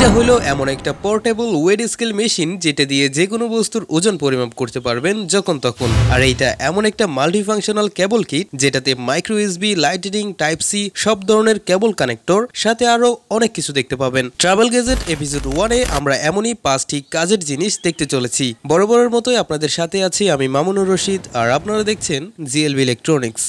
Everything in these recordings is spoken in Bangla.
এটা হলো এমন একটা পোর্টেবল ওয়েট স্কেল মেশিন যেটা দিয়ে যে কোনো বস্তুর ওজন পরিমাপ করতে পারবেন যখন তখন আর এইটা এমন একটা মাল্টিফাংশনাল কেবল কিট যেটাতে micro USB lightning type C সব ধরনের কেবল কানেক্টর সাথে আরো অনেক কিছু দেখতে পাবেন ট্রাভেল গেজেট এপিসোড ওয়ানে আমরা এমনই পাঁচটি কাজের জিনিস দেখতে চলেছি বরাবরের মতোই আপনাদের সাথে আছি আমি মামুনুর রশিদ আর আপনারা দেখছেন GLB electronics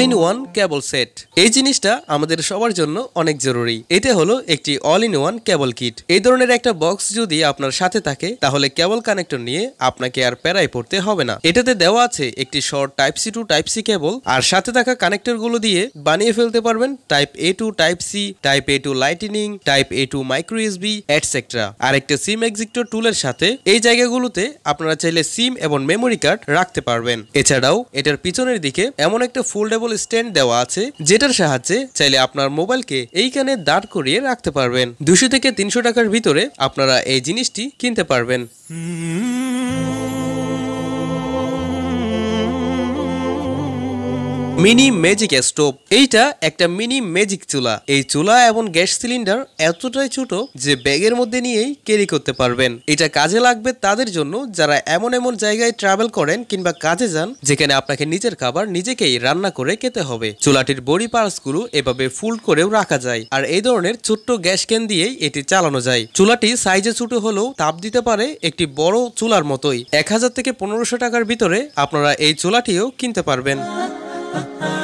all in one cable set এই জিনিসটা আমাদের সবার জন্য অনেক জরুরি এটা হলো একটি all in one cable kit এই ধরনের একটা বক্স যদি আপনার সাথে থাকে তাহলে ক্যাবল কানেক্টর নিয়ে আপনাকে আর প্যারায় পড়তে হবে না এটাতে দেওয়া আছে একটি short type C to type C cable আর সাথে থাকা কানেক্টর গুলো দিয়ে বানিয়ে ফেলতে পারবেন type A to type C type A to lightning type A to micro USB etcetera আর একটা সিম এক্সিক্টর টুলের সাথে এই জায়গাগুলোতে আপনারা চাইলে সিম এবং মেমোরি কার্ড রাখতে পারবেন এছাড়াও এটার পিছনের দিকে এমন একটা ফোল্ডেবল স্ট্যান্ড দেওয়া আছে যেটার সাহায্যে চাইলে আপনার মোবাইলকে এইখানে দাঁড় করিয়ে রাখতে পারবেন দুশো থেকে তিনশো টাকার ভিতরে আপনারা এই জিনিসটি কিনতে পারবেন মিনি ম্যাজিক স্টোভ এইটা একটা মিনি ম্যাজিক চুলা এই চুলা এবং গ্যাস সিলিন্ডার এতটাই ছোট যে ব্যাগের মধ্যে নিয়েই ক্যারি করতে পারবেন এটা কাজে লাগবে তাদের জন্য যারা এমন এমন জায়গায় ট্রাভেল করেন কিংবা কাজে যান যেখানে আপনাকে নিজের খাবার নিজেকেই রান্না করে খেতে হবে চুলাটির বড়ি পার্সগুলো এভাবে ফুল করেও রাখা যায় আর এই ধরনের ছোট্ট গ্যাস ক্যান দিয়েই এটি চালানো যায় চুলাটি সাইজে ছোট হলেও তাপ দিতে পারে একটি বড় চুলার মতোই এক হাজার থেকে পনেরোশো টাকার ভিতরে আপনারা এই চুলাটিও কিনতে পারবেন ha, uh-huh. ha.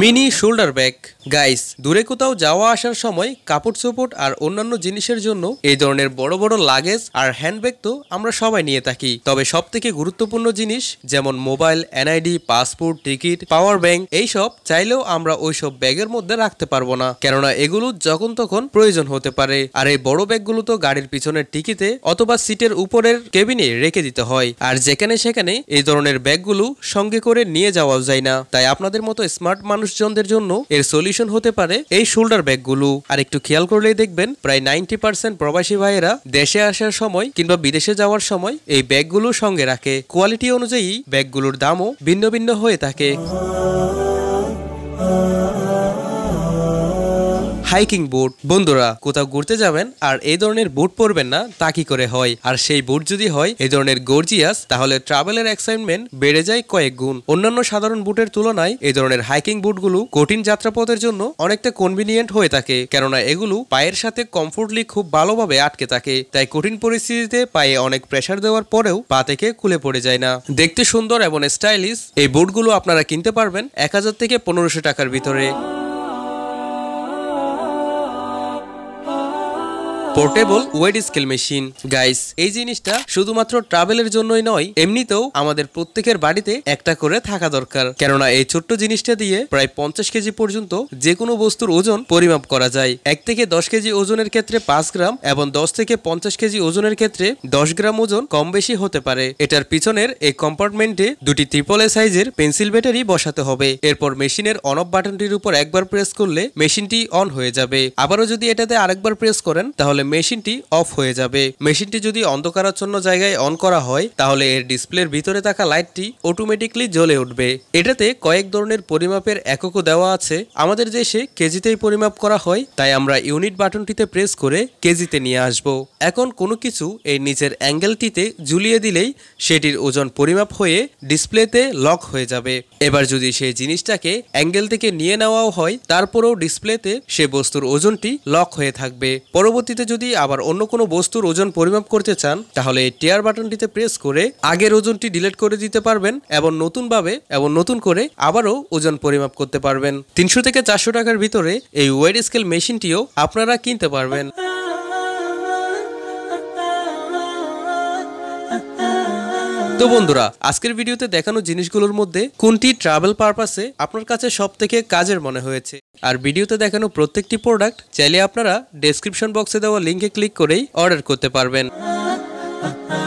Mini shoulder bag guys দূরে কোথাও যাওয়া আসার সময় কাপড় চোপট আর অন্যান্য জিনিসের জন্য এই ধরনের বড় বড় লাগেজ আর হ্যান্ডব্যাগ তো আমরা সবাই নিয়ে থাকি তবে সব থেকে গুরুত্বপূর্ণ জিনিস যেমন mobile NID passport ticket power bank এইসব চাইলেও আমরা ওইসব ব্যাগের মধ্যে রাখতে পারবো না কেননা এগুলো যখন তখন প্রয়োজন হতে পারে আর এই বড় ব্যাগগুলো তো গাড়ির পিছনের টিকিতে অথবা সিটের উপরের কেবিনে রেখে দিতে হয় আর যেখানে সেখানে এই ধরনের ব্যাগগুলো সঙ্গে করে নিয়ে যাওয়া যায় না তাই আপনাদের মতো স্মার্ট মানুষজনদের জন্য এর সলিউশন হতে পারে এই শোল্ডার ব্যাগগুলো আর একটু খেয়াল করলেই দেখবেন প্রায় নাইনটি পার্সেন্ট প্রবাসী ভাইয়েরা দেশে আসার সময় কিংবা বিদেশে যাওয়ার সময় এই ব্যাগগুলো সঙ্গে রাখে কোয়ালিটি অনুযায়ী ব্যাগগুলোর দামও ভিন্ন ভিন্ন হয়ে থাকে হাইকিং বুট বন্ধুরা কোথাও ঘুরতে যাবেন আর এই ধরনের বুট পরবেন না তা কি করে হয় আর সেই বুট যদি হয় এই ধরনের গর্জিয়াস তাহলে ট্রাভেলের এক্সাইটমেন্ট বেড়ে যায় কয়েক গুণ অন্যান্য সাধারণ বুটের তুলনায় এই ধরনের হাইকিং বুটগুলো কঠিন যাত্রাপথের জন্য অনেকটা কনভিনিয়েন্ট হয়ে থাকে কেননা এগুলো পায়ের সাথে কমফোর্টলি খুব ভালোভাবে আটকে থাকে তাই কঠিন পরিস্থিতিতে পায়ে অনেক প্রেশার দেওয়ার পরেও পা থেকে খুলে পড়ে যায় না দেখতে সুন্দর এবং স্টাইলিশ এই বুটগুলো আপনারা কিনতে পারবেন এক হাজার থেকে পনেরোশো টাকার ভিতরে portable weight scale machine guys এই জিনিসটা শুধুমাত্র ট্রাভেলের জন্যই নয় এমনিতেও আমাদের প্রত্যেকের বাড়িতে একটা করে থাকা দরকার কেননা এই ছোট্ট জিনিসটা দিয়ে প্রায় পঞ্চাশ কেজি পর্যন্ত যে কোনো বস্তুর ওজন পরিমাপ করা যায় এক থেকে দশ কেজি ওজনের ক্ষেত্রে পাঁচ গ্রাম এবং দশ থেকে পঞ্চাশ কেজি ওজনের ক্ষেত্রে দশ গ্রাম ওজন কম বেশি হতে পারে এটার পিছনের এই কম্পার্টমেন্টে দুটি ত্রিপল এ সাইজের পেন্সিল ব্যাটারি বসাতে হবে এরপর মেশিনের অন অফ বাটনটির উপর একবার প্রেস করলে মেশিনটি অন হয়ে যাবে আবারও যদি এটাতে আরেকবার প্রেস করেন তাহলে মেশিনটি অফ হয়ে যাবে মেশিনটি যদি অন্ধকারাচ্ছন্ন জায়গায় অন করা হয় তাহলে এর ডিসপ্লের ভিতরে থাকা লাইটটি অটোমেটিকলি জ্বলে উঠবে এটাতে কয়েক ধরনের পরিমাপের এককও দেওয়া আছে আমাদের দেশে কেজিতেই পরিমাপ করা হয় তাই আমরা ইউনিট বাটনটিতে প্রেস করে কেজিতে নিয়ে আসব এখন কোনো কিছু এই নিচের অ্যাঙ্গেলটিতে ঝুলিয়ে দিলেই সেটির ওজন পরিমাপ হয়ে ডিসপ্লেতে লক হয়ে যাবে এবার যদি সেই জিনিসটাকে অ্যাঙ্গেল থেকে নিয়ে নেওয়াও হয় তারপরেও ডিসপ্লেতে সে বস্তুর ওজনটি লক হয়ে থাকবে পরবর্তীতে যদি আবার অন্য কোনো বস্তুর ওজন পরিমাপ করতে চান তাহলে টিয়ার বাটনটিতে প্রেস করে আগের ওজনটি ডিলিট করে দিতে পারবেন এবং নতুনভাবে এবং নতুন করে আবারও ওজন পরিমাপ করতে পারবেন তিনশো থেকে চারশো টাকার ভিতরে এই ওয়েট স্কেল মেশিনটিও আপনারা কিনতে পারবেন তো বন্ধুরা আজকের ভিডিওতে দেখানো জিনিসগুলোর মধ্যে কোনটি ট্রাভেল পারপাসে আপনার কাছে সব থেকে কাজের মনে হয়েছে আর ভিডিওতে দেখানো প্রত্যেকটি প্রোডাক্ট চাইলে আপনারা ডেসক্রিপশন বক্সে দেওয়া লিঙ্কে ক্লিক করেই অর্ডার করতে পারবেন